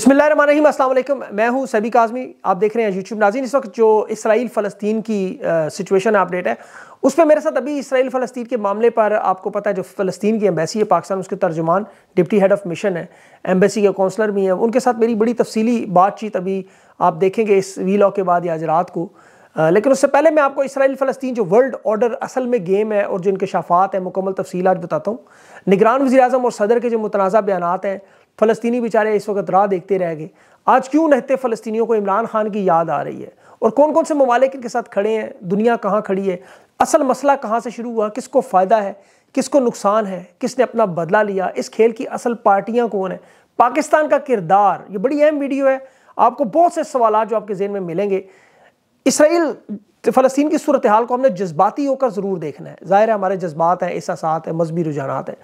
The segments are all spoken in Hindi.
बसमिल अल्लाम मैं हूँ सभी काजमी आप देख रहे हैं यूट्यूब नाजीन इस वक्त जो इसराइल फ़लस्तीन की सिचुएशन अपडेट है उस पर मेरे साथ अभी इसराइल फ़लस्तीन के मामले पर आपको पता है जो फ़लस्तीन की एम्बेसी है पाकिस्तान उसके तर्जुमान डिप्टी हेड ऑफ़ मिशन है एम्बेसी के कौंसलर भी हैं उनके साथ मेरी बड़ी तफसली बातचीत अभी आप देखेंगे इस वी लॉ के बाद या आज रात को आ, लेकिन उससे पहले मैं आपको इसराइल फ़लस्तीन जो वर्ल्ड ऑर्डर असल में गेम है और जो इनके शाफात हैं मुकम्मल तफसीत बताता हूँ निगरान वजी अजम और सदर के जो मुतनाज़ा बयान हैं फ़लस्तनी बेचारे इस वक्त राह देखते रह गए आज क्यों नहते फ़लस्तनी को इमरान खान की याद आ रही है और कौन कौन से ममालिक इनके साथ खड़े हैं दुनिया कहाँ खड़ी है असल मसला कहाँ से शुरू हुआ किसको फ़ायदा है किसको नुकसान है किसने अपना बदला लिया इस खेल की असल पार्टियाँ कौन है पाकिस्तान का किरदार ये बड़ी अहम वीडियो है आपको बहुत से सवाल जो आपके जहन में मिलेंगे इसराइल फ़लस्तीन की सूरत हाल को हमने जज्बाती होकर ज़रूर देखना है ज़ाहिर है हमारे जज्बात हैं एहसास हैं मजहबी रुझान हैं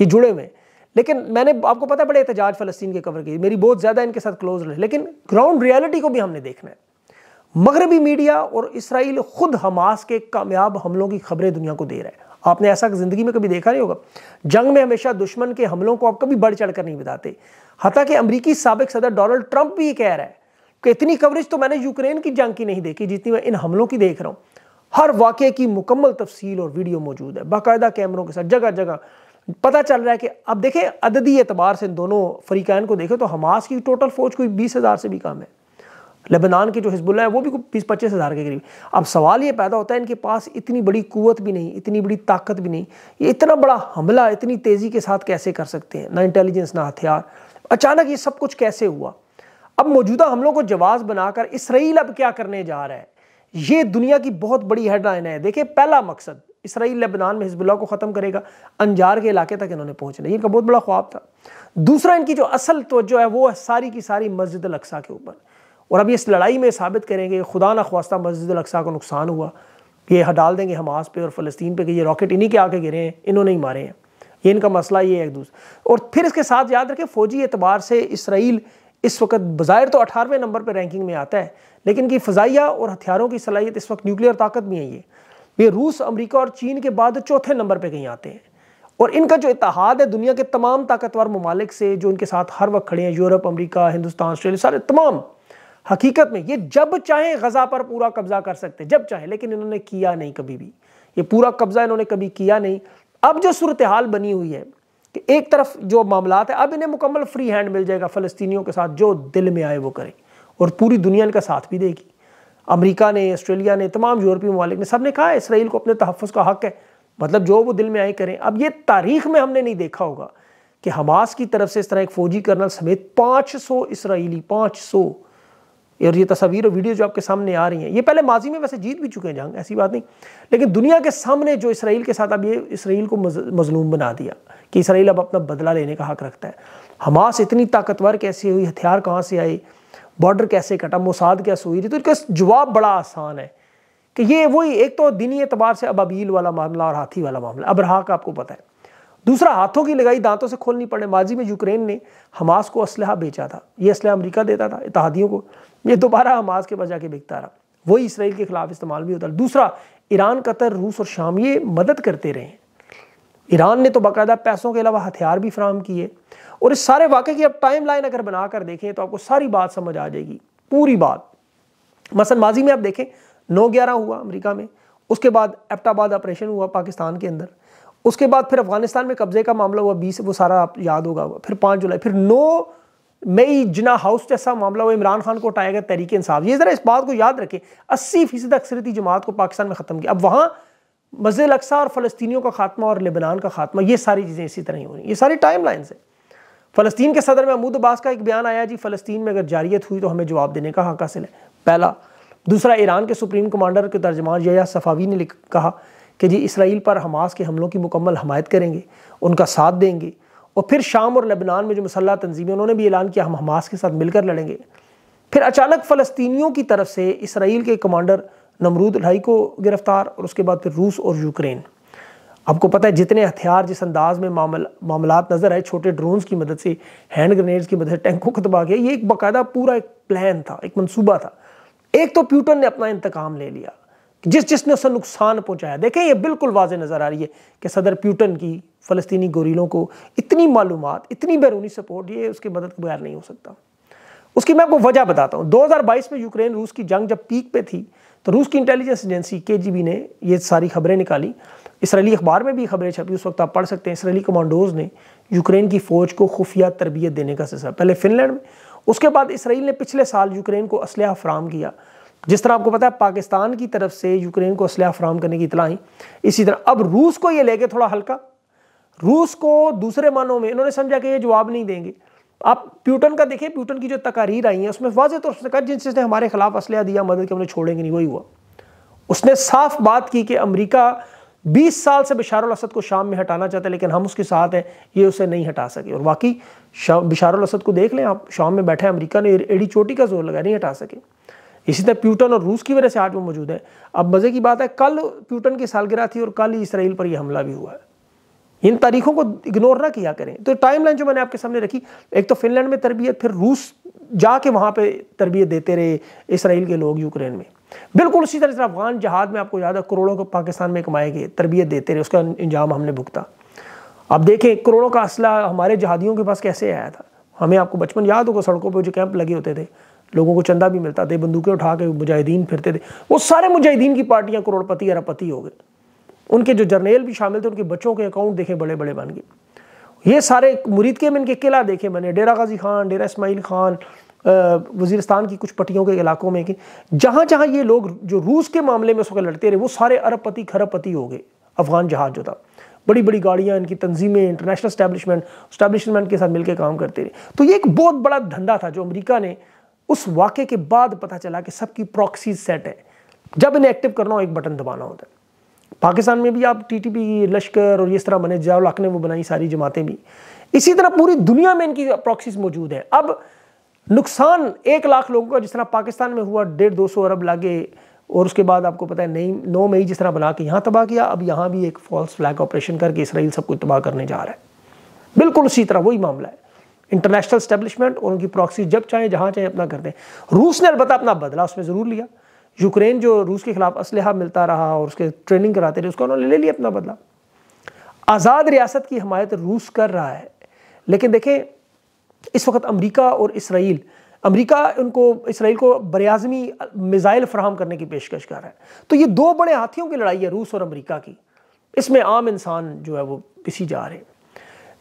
ये जुड़े हुए हैं लेकिन मैंने आपको पता है बड़े एहतजाज फ़लस्तीन के कवर की मेरी बहुत ज़्यादा इनके साथ क्लोज रहे लेकिन ग्राउंड रियलिटी को भी हमने देखना है मगरबी मीडिया और इसराइल खुद हमास के कामयाब हमलों की खबरें दुनिया को दे रहा है आपने ऐसा ज़िंदगी में कभी देखा नहीं होगा जंग में हमेशा दुश्मन के हमलों को आप कभी बढ़ चढ़ कर नहीं बताते हती के अमरीकी सबक सदर डोनाल्ड ट्रंप भी ये कह रहा है कि इतनी कवरेज तो मैंने यूक्रेन की जंग की नहीं देखी जितनी मैं इन हमलों की देख रहा हूँ हर वाक्य की मुकम्मल तफसील और वीडियो मौजूद है बाकायदा कैमरों के साथ जगह जगह पता चल रहा है कि अब देखें अददी एतबार से दोनों फरीकान को देखें तो हमास की टोटल फ़ौज कोई बीस हज़ार से भी कम है लेबनान की जो हिजबुल्ला है वो भी बीस पच्चीस हज़ार के करीब अब सवाल ये पैदा होता है इनके पास इतनी बड़ी कुत भी नहीं इतनी बड़ी ताकत भी नहीं ये इतना बड़ा हमला इतनी तेज़ी के साथ कैसे कर सकते हैं ना इंटेलिजेंस ना हथियार अचानक ये सब कुछ कैसे हुआ अब मौजूदा हमलों को जवाब बनाकर इसराइल अब क्या करने जा रहा है ये दुनिया की बहुत बड़ी हेडलाइन है देखिए पहला मकसद इसराइल लेबनान में हिजबुल्ला को ख़त्म करेगा अंजार के इलाके तक इन्होंने पहुंचना ये इनका बहुत बड़ा ख्वाब था दूसरा इनकी जो असल तोज्जो है वो है सारी की सारी मस्जिद अलक्सा के ऊपर और अब इस लड़ाई में साबित करेंगे खुदा न खास्ता मस्जिद अलक्सा को नुकसान हुआ ये हडाल देंगे हमास पे और फ़लस्तीन पे कि ये रॉकेट इन्हीं के आके गिरे हैं इन्होंने ही मारे हैं ये इनका मसला ये है एक दूसरा और फिर इसके साथ याद रखें फ़ौजी एतबार से इसराइल इस वक्त बाहर तो अठारहवें नंबर पर रैंकिंग में आता है लेकिन कि फ़जाइया और हथियारों की सलाहियत इस वक्त न्यूक्लियर ताकत भी है ये वे रूस अमेरिका और चीन के बाद चौथे नंबर पर कहीं आते हैं और इनका जो इतिहाद है दुनिया के तमाम ताकतवर ममालिक से जो इनके साथ हर वक्त खड़े हैं यूरोप अमरीका हिंदुस्तान ऑस्ट्रेलिया सारे तमाम हकीकत में ये जब चाहे गजा पर पूरा कब्जा कर सकते जब चाहे लेकिन इन्होंने किया नहीं कभी भी ये पूरा कब्जा इन्होंने कभी किया नहीं अब जो सूरत हाल बनी हुई है कि एक तरफ जो मामला है अब इन्हें मुकम्मल फ्री हैंड मिल जाएगा फ़लस्तियों के साथ जो दिल में आए वो करें और पूरी दुनिया इनका साथ भी देगी अमेरिका ने ऑस्ट्रेलिया ने तमाम यूरोपीय ममालिक ने सब ने कहा इसराइल को अपने तहफ़ का हक़ है मतलब जो वो दिल में आए करें अब ये तारीख में हमने नहीं देखा होगा कि हमास की तरफ से इस तरह एक फ़ौजी कर्नल समेत 500 इसराइली सौ और ये तस्वीर और वीडियो जो आपके सामने आ रही हैं ये पहले माजी में वैसे जीत भी चुके हैं जंग ऐसी बात नहीं लेकिन दुनिया के सामने जो इसराइल के साथ अब ये इसराइल को मजलूम बना दिया कि इसराइल अब अपना बदला लेने का हक रखता है हमास इतनी ताकतवर कैसे हुई हथियार कहाँ से आए बॉर्डर कैसे कटा मोसाद कैसे हुई थी तो इसका जवाब बड़ा आसान है कि ये वही एक तो दिनी एतबार से अबील वाला मामला और हाथी वाला मामला अब रहा आपको पता है दूसरा हाथों की लगाई दांतों से खोलनी पड़े माजी में यूक्रेन ने हमास को असलहा बेचा था ये असलहा अमरीका देता था इतिहादियों को ये दोबारा हमास के बजा के बिकता रहा वही इसराइल के खिलाफ इस्तेमाल भी होता दूसरा ईरान कतर रूस और शाम ये मदद करते रहे हैं ईरान ने तो बाकायदा पैसों के अलावा हथियार भी फ्राहम किए और इस सारे वाक़े की अब टाइम लाइन अगर बनाकर देखें तो आपको सारी बात समझ आ जाएगी पूरी बात मसन माजी में आप देखें नौ ग्यारह हुआ अमरीका में उसके बाद एप्टाबाद ऑपरेशन हुआ पाकिस्तान के अंदर उसके बाद फिर अफगानिस्तान में कब्जे का मामला हुआ बीस वो सारा आप याद होगा फिर पाँच जुलाई फिर नौ मई जिना हाउस जैसा मामला हुआ इमरान खान को उठाया गया तरीके इंसाफ ये ज़रा इस बात को याद रखें अस्सी फीसद अक्सरती जमात को पाकिस्तान में ख़त्म किया अब वहाँ मज़े अक्सा और फ़लस्तियों का खात्मा और लेबनान का खात्मा ये सारी चीज़ें इसी तरह ही हो रही ये सारी टाइम लाइन्स हैं फ़लस्तीन के सदर में महमूद अब्बास का एक बयान आया जी फ़लस्तीन में अगर जारियत हुई तो हमें जवाब देने का हक हासिल है पहला दूसरा ईरान के सुप्रीम कमांडर के तर्जमान या सफ़ावी ने कहा कि जी इसराइल पर हमास के हमलों की मुकम्मल हमायत करेंगे उनका साथ देंगे और फिर शाम और लेबनान में जो मसल्ला तनजीमें उन्होंने भी ऐलान किया हम हमास के साथ मिलकर लड़ेंगे फिर अचानक फ़लस्तियों की तरफ से इसराइल के कमांडर नमरूद लड़ाई को गिरफ्तार और उसके बाद फिर रूस और यूक्रेन आपको पता है जितने हथियार जिस अंदाज में मामला नज़र आए छोटे ड्रोन्स की मदद से हैंड ग्रेनेड्स की मदद से टैंकों को तबाह किया ये एक बाकायदा पूरा एक प्लान था एक मनसूबा था एक तो प्यूटन ने अपना इंतकाम ले लिया जिस जिसने उसे नुकसान पहुंचाया देखें ये बिल्कुल वाज नज़र आ रही है कि सदर प्यूटन की फलस्तीनी गोरीलों को इतनी मालूम इतनी बैरूनी सपोर्ट ये उसकी मदद के बगैर नहीं हो सकता उसकी मैं आपको वजह बताता हूँ 2022 में यूक्रेन रूस की जंग जब पीक पे थी तो रूस की इंटेलिजेंस एजेंसी के ने ये सारी खबरें निकाली इसराइली अखबार में भी खबरें छपी उस वक्त आप पढ़ सकते हैं इसराइली कमांडोज ने यूक्रेन की फ़ौज को खुफिया तरबियत देने का सिलसिला पहले फिनलैंड में उसके बाद इसराइल ने पिछले साल यूक्रेन को असलह फ्राहम किया जिस तरह आपको पता है पाकिस्तान की तरफ से यूक्रेन को असलह फ्राहम करने की इतला ही इसी तरह अब रूस को ये लेके थोड़ा हल्का रूस को दूसरे मानों में इन्होंने समझा कि ये जवाब नहीं देंगे आप प्यूटन का देखिए प्यूटन की जो तकारीर आई है उसमें वाजह तौर से कहा जिन हमारे खिलाफ असलिया दिया मदद के हमने छोड़ेंगे नहीं वही हुआ उसने साफ बात की कि अमरीका बीस साल से बिशार असद को शाम में हटाना चाहते लेकिन हम उसके साथ हैं ये उसे नहीं हटा सके और वाकई बिशार असद को देख लें आप शाम में बैठे अमरीका ने एड़ी चोटी का जोर लगाया नहीं हटा सके इसी तरह प्यूटन और रूस की वजह से आज वो मौजूद है अब मज़े की बात है कल प्यूटन की सालगिरह थी और कल ही इसराइल पर यह हमला भी हुआ है इन तारीखों को इग्नोर ना किया करें तो टाइमलाइन जो मैंने आपके सामने रखी एक तो फिनलैंड में तरबियत फिर रूस जाके वहाँ पे तरबियत देते रहे इसराइल के लोग यूक्रेन में बिल्कुल उसी तरह से अफगान जहाज में आपको याद है करोड़ों को पाकिस्तान में कमाए गए तरबियत देते रहे उसका इंजाम हमने भुगता अब देखें करोड़ों का असला हमारे जहादियों के पास कैसे आया था हमें आपको बचपन याद होगा सड़कों पर जो कैंप लगे होते थे लोगों को चंदा भी मिलता थे बंदूकें उठा के मुजाहिदीन फिरते थे वो सारे मुजाहिदीन की पार्टियां करोड़पति अरबपति हो गए उनके जो जर्नेल भी शामिल थे उनके बच्चों के अकाउंट देखे बड़े बड़े बन गए ये सारे मुरीद के में इनके किला देखे मैंने डेरा गाजी खान डेरा इसमाइल खान वजीरस्तान की कुछ पट्टियों के इलाकों में कि जहाँ जहाँ ये लोग जो रूस के मामले में उसके लड़ते रहे वो सारे अरबपति खरबपति हो गए अफगान जहाज जो था बड़ी बड़ी गाड़ियाँ इनकी तंजीमें इंटरनेशनल स्टैब्लिशमेंट स्टैब्लिशमेंट के साथ मिलकर काम करते रहे तो ये एक बहुत बड़ा धंधा था जो अमरीका ने उस वाक़े के बाद पता चला कि सबकी प्रॉक्सीज सेट है जब इन्हें एक्टिव करना हो एक बटन दबाना होता है पाकिस्तान में भी आप टीटीपी लश्कर और इस तरह बने जयाल ने वो बनाई सारी जमातें भी इसी तरह पूरी दुनिया में इनकी प्रॉक्सीज मौजूद हैं अब नुकसान एक लाख लोगों का जिस तरह पाकिस्तान में हुआ डेढ़ दो सौ अरब लागे और उसके बाद आपको पता है नई नौ मई जिस तरह बना के यहाँ तबाह किया अब यहाँ भी एक फॉल्स फ्लैग ऑपरेशन करके इसराइल सबको तबाह करने जा रहा है बिल्कुल उसी तरह वही मामला है इंटरनेशनल स्टैब्लिशमेंट और उनकी प्रॉक्सी जब चाहे जहाँ चाहे अपना करते हैं रूस ने अलबत्ता अपना बदला उसमें ज़रूर लिया यूक्रेन जो रूस के खिलाफ इसल मिलता रहा और उसके ट्रेनिंग कराते रहे उसका उन्होंने ले लिया अपना बदला आज़ाद रियासत की हमायत रूस कर रहा है लेकिन देखें इस वक्त अमरीका और इसराइल अमरीका उनको इसराइल को बरआज़मी मिज़ाइल फ्राहम करने की पेशकश कर रहा है तो ये दो बड़े हाथियों की लड़ाई है रूस और अमरीका की इसमें आम इंसान जो है वो पिसी जा रहे हैं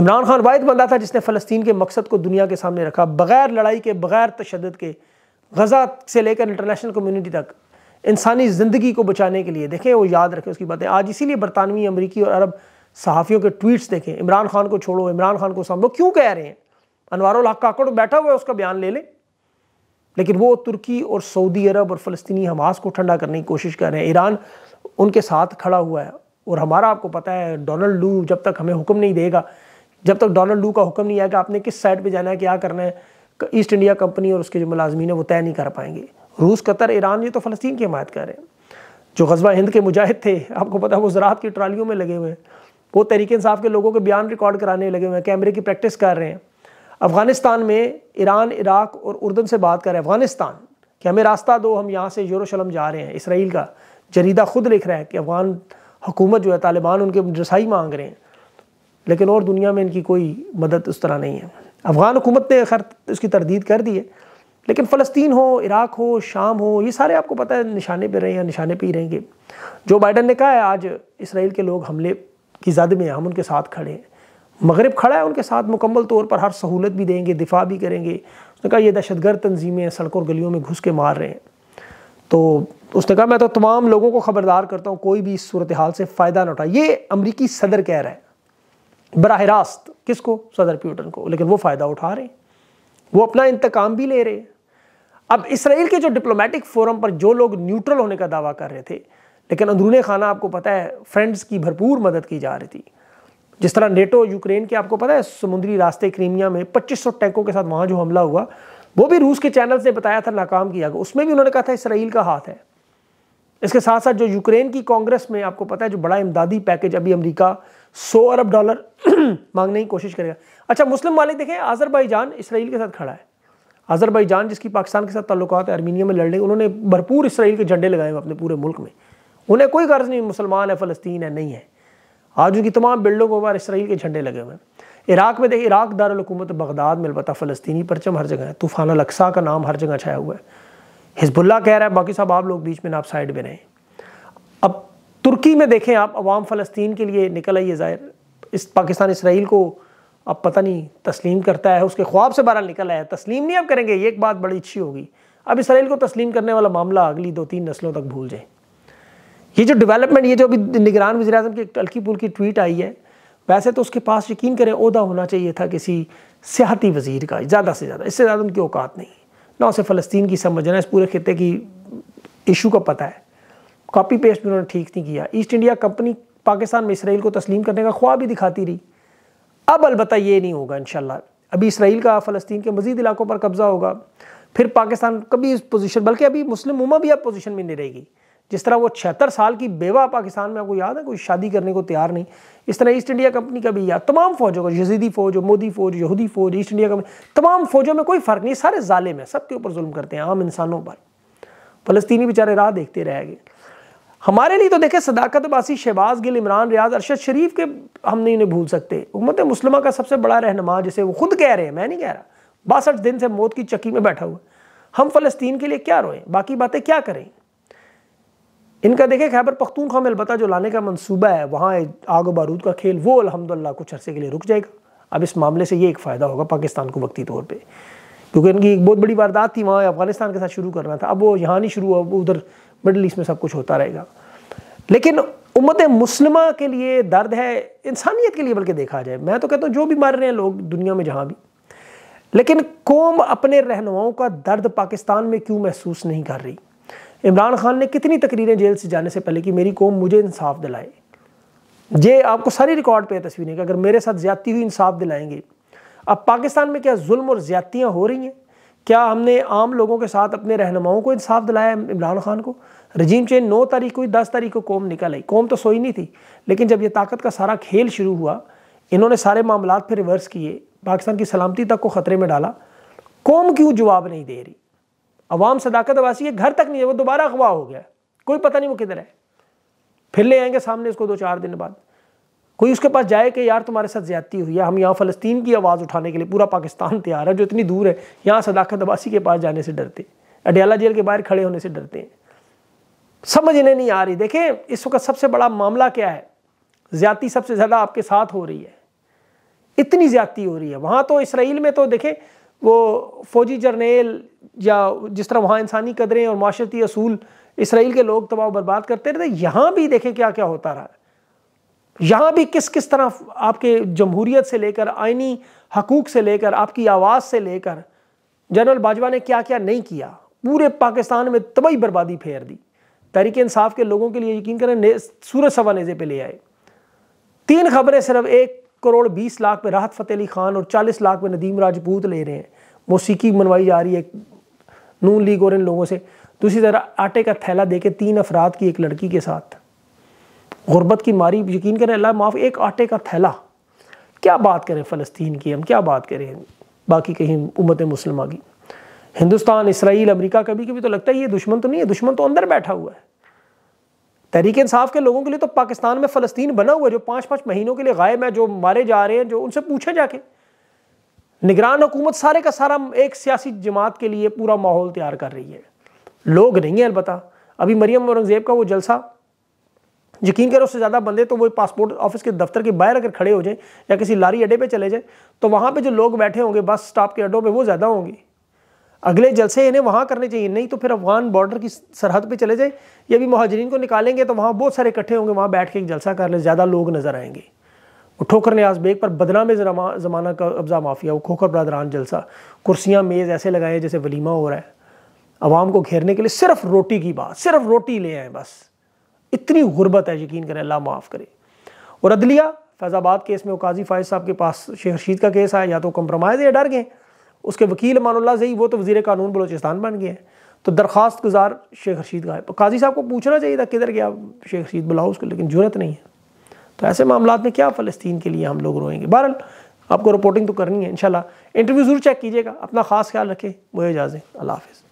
इमरान खान वायद बंदा था जिसने फ़लस्तीन के मकसद को दुनिया के सामने रखा बग़ैर लड़ाई के बग़ैर तशद के गज़ा से लेकर इंटरनेशनल कम्युनिटी तक इंसानी ज़िंदगी को बचाने के लिए देखें वो याद रखें उसकी बातें आज इसीलिए बरतानवी अमरीकी और अरब सहाफ़ियों के ट्वीट्स देखें इमरान खान को छोड़ो इमरान खान को सामो क्यों कह रहे हैं अनवारुल हक काकड़ बैठा हुआ है उसका बयान ले लें लेकिन वो तुर्की और सऊदी अरब और फ़लस्तनी हमास को ठंडा करने की कोशिश कर रहे हैं ईरान उनके साथ खड़ा हुआ है और हमारा आपको पता है डोनाल्ड लू जब तक हमें हुक्म नहीं देगा जब तक डोनाल्ड लू का हुक्म नहीं आएगा आपने किस साइड पर जाना है क्या करना है ईस्ट इंडिया कंपनी और उसके जो मुलाजमीन है वो तय नहीं कर पाएंगे रूस कतर ईरान ये तो फ़लस्तीन की हमायत कर रहे हैं जो गजबा हिंद के मुजाहिद थे आपको पता है वो ज़रात की ट्रालियों में लगे हुए हैं वो तरीक़े इंसाफ के लोगों के बयान रिकॉर्ड कराने लगे हुए हैं कैमरे की प्रैक्टिस कर रहे हैं अफ़गानिस्तान में ईरान इराक और उर्दन से बात कर रहे हैं अफ़गानिस्तान कि हमें रास्ता दो हम यहाँ से यरूशलम जा रहे हैं इसराइल का जरीदा ख़ुद लिख रहा है कि अफ़गान हुकूमत जो है तालिबान उनके रसाई मांग रहे हैं लेकिन और दुनिया में इनकी कोई मदद उस तरह नहीं है अफ़गान हुकूमत ने खैर इसकी तरदीद कर दी है लेकिन फ़लस्तीन हो इराक़ हो शाम हो ये सारे आपको पता है निशाने पर रहे या निशाने पर ही रहेंगे जो बाइडन ने कहा है आज इसराइल के लोग हमले की जद में हम उनके साथ खड़े हैं मगरब खड़ा है उनके साथ मुकम्मल तौर पर हर सहूलत भी देंगे दिफा भी करेंगे उसने कहा ये दहशतगर्द तनजीमें सड़कों और गलियों में घुस के मार रहे हैं तो उसने कहा मैं तो तमाम लोगों को ख़बरदार करता हूँ कोई भी इस सूरत हाल से फ़ायदा ना उठाए ये अमरीकी सदर कह रहा है बरह रास्त किस को सदर प्यूटन को लेकिन वो फ़ायदा उठा रहे हैं वो अपना इंतकाम भी ले रहे अब इसराइल के जो डिप्लोमेटिक फोरम पर जो लोग न्यूट्रल होने का दावा कर रहे थे लेकिन अंदरून खाना आपको पता है फ्रेंड्स की भरपूर मदद की जा रही थी जिस तरह नेटो यूक्रेन के आपको पता है समुद्री रास्ते क्रीमिया में 2500 टैंकों के साथ वहाँ जो हमला हुआ वो भी रूस के चैनल ने बताया था नाकाम किया गया उसमें भी उन्होंने कहा था इसराइल का हाथ है इसके साथ साथ जो यूक्रेन की कांग्रेस में आपको पता है जो बड़ा इमदादी पैकेज अभी अमरीका सौ अरब डॉलर मांगने की कोशिश करेगा अच्छा मुस्लिम मालिक देखें आज़रबाईजान इसराइल के साथ खड़ा है आज़रबाईजान जिसकी पाकिस्तान के साथ तल्लत है आर्मीनिया में लड़ने उन्होंने भरपूर इसराइल के झंडे लगाए हुए अपने पूरे मुल्क में उन्हें कोई गर्ज नहीं मुसलमान है फ़लस्तीन है नहीं है आज उनकी तमाम बिल्डों को बार इसराइल के झंडे लगे हुए हैं इराक में देखिए इराक दारकूमत बगदाद में अलबत् फ़लस्तनी परचम हर जगह है तूफान अलक्सा का नाम हर जगह छाया हुआ है हिजबुल्ला कह रहा है बाकी साहब आप लोग बीच में ना आप साइड में रहें अब तुर्की में देखें आप अवाम फ़लस्तीन के लिए निकल आइए ज़ाहिर इस पाकिस्तान इसराइल को अब पता नहीं तस्लीम करता है उसके ख्वाब से बहरहाल निकल आया तस्लीम नहीं अब करेंगे ये एक बात बड़ी अच्छी होगी अब इसराइल को तस्लीम करने वाला मामला अगली दो तीन नस्लों तक भूल जाए ये जो डेवलपमेंट ये जो अभी निगरान वजी अजम की एक हल्की पुल की ट्वीट आई है वैसे तो उसके पास यकीन करें अहदा होना चाहिए था किसी सियाती वजीर का ज़्यादा से ज़्यादा इससे ज़्यादा उनकी औकात नहीं ना उसे फ़लस्तीन की समझना इस पूरे खत्े की इशू का पता है कॉपी पेस्ट भी उन्होंने ठीक नहीं किया ईस्ट इंडिया कंपनी पाकिस्तान में इसराइल को तस्लीम करने का ख्वाब भी दिखाती रही अब अलबत् ये नहीं होगा इन अभी इसराइल का फ़लस्तीन के मजीद इलाकों पर कब्ज़ा होगा फिर पाकिस्तान कभी इस पोजीशन बल्कि अभी मुस्लिम उमा भी अब पोजीशन में नहीं रहेगी जिस तरह वो छिहत्तर साल की बेवा पाकिस्तान में आपको याद है कोई शादी करने को तैयार नहीं इस तरह ईस्ट इंडिया कंपनी का भी याद तमाम फौजों का यजीदी फौज मोदी फौज यहूदी फौज ईस्ट इंडिया कंपनी तमाम फौजों में कोई फ़र्क नहीं सारे जालिम है सबके ऊपर जुल्म करते हैं आम इंसानों पर फ़लस्तनी बेचारे राह देखते रह गए हमारे लिए तो देखे सदाकत बासी शहबाज गिल इमरान रियाज अरशद शरीफ के हम नहीं उन्हें भूल सकते उम्मत मुस्लिमा का सबसे बड़ा रहनमा जिसे वो खुद कह रहे हैं मैं नहीं कह रहा बासठ दिन से मौत की चक्की में बैठा हुआ हम फ़लस्तीन के लिए क्या रोएं बाकी बातें क्या करें इनका देखे खैबर पख्तूनख्वा में अलबत् जो लाने का मनसूबा है वहाँ आग बारूद का खेल वो अलहमदिल्ला कुछ अरसे के लिए रुक जाएगा अब इस मामले से ये एक फ़ायदा होगा पाकिस्तान को वक्ती तौर पर क्योंकि इनकी एक बहुत बड़ी वारदात थी वहाँ अफगानिस्तान के साथ शुरू करना था अब वो यहाँ नहीं शुरू हुआ वो उधर मिडल ईस्ट में सब कुछ होता रहेगा लेकिन उम्मत मुस्लिमा के लिए दर्द है इंसानियत के लिए बल्कि देखा जाए मैं तो कहता हूँ जो भी मर रहे हैं लोग दुनिया में जहाँ भी लेकिन कौम अपने रहनुमाओं का दर्द पाकिस्तान में क्यों महसूस नहीं कर रही इमरान खान ने कितनी तकरीरें जेल से जाने से पहले कि मेरी कौम मुझे इंसाफ दिलाए ये आपको सारी रिकॉर्ड पे है तस्वीरें कि अगर मेरे साथ ज्यादती हुई इंसाफ दिलाएंगे अब पाकिस्तान में क्या जुल्म और ज्यादतियाँ हो रही हैं क्या हमने आम लोगों के साथ अपने रहनुमाओं को इंसाफ दिलाया इमरान खान को रजीम चेंज नौ तारीख को ही दस तारीख को कौम निकल आई कौम तो सोई नहीं थी लेकिन जब ये ताकत का सारा खेल शुरू हुआ इन्होंने सारे मामला फिर रिवर्स किए पाकिस्तान की सलामती तक को ख़तरे में डाला कौम क्यों जवाब नहीं दे रही अवाम सदाकत वासी के घर तक नहीं है वो दोबारा अगवा हो गया कोई पता नहीं वो किधर है फिर ले आएंगे सामने इसको दो चार दिन बाद कोई उसके पास जाए कि यार तुम्हारे साथ ज्यादती हुई है हम यहाँ फ़लस्तीन की आवाज़ उठाने के लिए पूरा पाकिस्तान तैयार है जो इतनी दूर है यहाँ सदाकत अबासी के पास जाने से डरते अडियाला जेल के बाहर खड़े होने से डरते हैं समझ इन्हें नहीं आ रही देखें इस वक्त सबसे बड़ा मामला क्या है ज्यादा सबसे ज़्यादा आपके साथ हो रही है इतनी ज्यादती हो रही है वहाँ तो इसराइल में तो देखें वो फौजी जर्नेल या जिस तरह वहाँ इंसानी कदरें और माशरती असूल इसराइल के लोग तबाह बर्बाद करते रहते यहाँ भी देखें क्या क्या होता रहा है यहाँ भी किस किस तरह आपके जमहूरियत से लेकर आइनी हकूक से लेकर आपकी आवाज़ से लेकर जनरल बाजवा ने क्या क्या नहीं किया पूरे पाकिस्तान में तबाही बर्बादी फेर दी तहरीक इंसाफ के लोगों के लिए यकीन करें सूरज सवा नेजे पे ले आए तीन खबरें सिर्फ एक करोड़ बीस लाख पे राहत फ़तेह अली खान और चालीस लाख पे नदीम राजपूत ले रहे हैं मौसीकी मनवाई जा रही है नून लीग और इन लोगों से दूसरी तरह आटे का थैला दे के तीन अफराद की एक लड़की के साथ गुर्बत की मारी यकीन करें अल्लाह माफ़ एक आटे का थैला क्या बात करें फ़लस्तीन की हम क्या बात करें बाकी कहीं उम्मत मुसलमान की हिंदुस्तान इसराइल अमरीका कभी कभी तो लगता है ये दुश्मन तो नहीं है दुश्मन तो अंदर बैठा हुआ है तहरीक इंसाफ के लोगों के लिए तो पाकिस्तान में फ़लस्तीन बना हुआ है जो पाँच पाँच महीनों के लिए गायब है जो मारे जा रहे हैं जो उनसे पूछे जाके निगरान हुकूमत सारे का सारा एक सियासी जमात के लिए पूरा माहौल तैयार कर रही है लोग नहीं है अलबत् अभी मरियम औरंगज़ेब का वो जलसा यकीन करो उससे ज़्यादा बंदे तो वो पासपोर्ट ऑफिस के दफ्तर के बाहर अगर खड़े हो जाएँ या किसी लारी अड्डे पर चले जाएँ तो वहाँ पर जो लोग बैठे होंगे बस स्टॉप के अड्डों पर वो ज़्यादा होंगे अगले जलसे इन्हें वहाँ करने चाहिए नहीं तो फिर अफगान बॉर्डर की सरहद पर चले जाएँ या भी महाजरीन को निकालेंगे तो वहाँ बहुत सारे इकट्ठे होंगे वहाँ बैठ के एक जलसा कर ले ज़्यादा लोग नज़र आएंगे वो ठोकर न्याज बेग पर बदनाम ज़माना का कब्ज़ा माफिया वो खोखर बरदरान जलसा कुर्सियाँ मेज़ ऐसे लगाए जैसे वलीमा हो रहा है आवाम को घेरने के लिए सिर्फ रोटी की बात सिर्फ रोटी ले आए बस इतनी गुर्बत है यकीन करें अल्लाह माफ़ करे और अदलिया फैज़ाबाद केस में काजी फायज साहब के पास शेख रशीद का केस आया या तो कम्प्रोमाइज या डर गए उसके वकील मानुल्ला जई वो तो वजीर कानून बलोचिस्तान बन गए हैं तो दरख्वास्त गुजार शेख रशीद का है काजी साहब को पूछना चाहिए था किधर गया शेख रशीद बुलाओ उसको लेकिन जरूरत नहीं है तो ऐसे मामला में क्या फ़लस्तीन के लिए हम लोग रोएंगे बहरहाल आपको रिपोर्टिंग तो करनी है इंशाल्लाह इंटरव्यू ज़रूर चेक कीजिएगा अपना खास ख्याल रखें मुझे इजाज़ें अल्लाह हाफिज़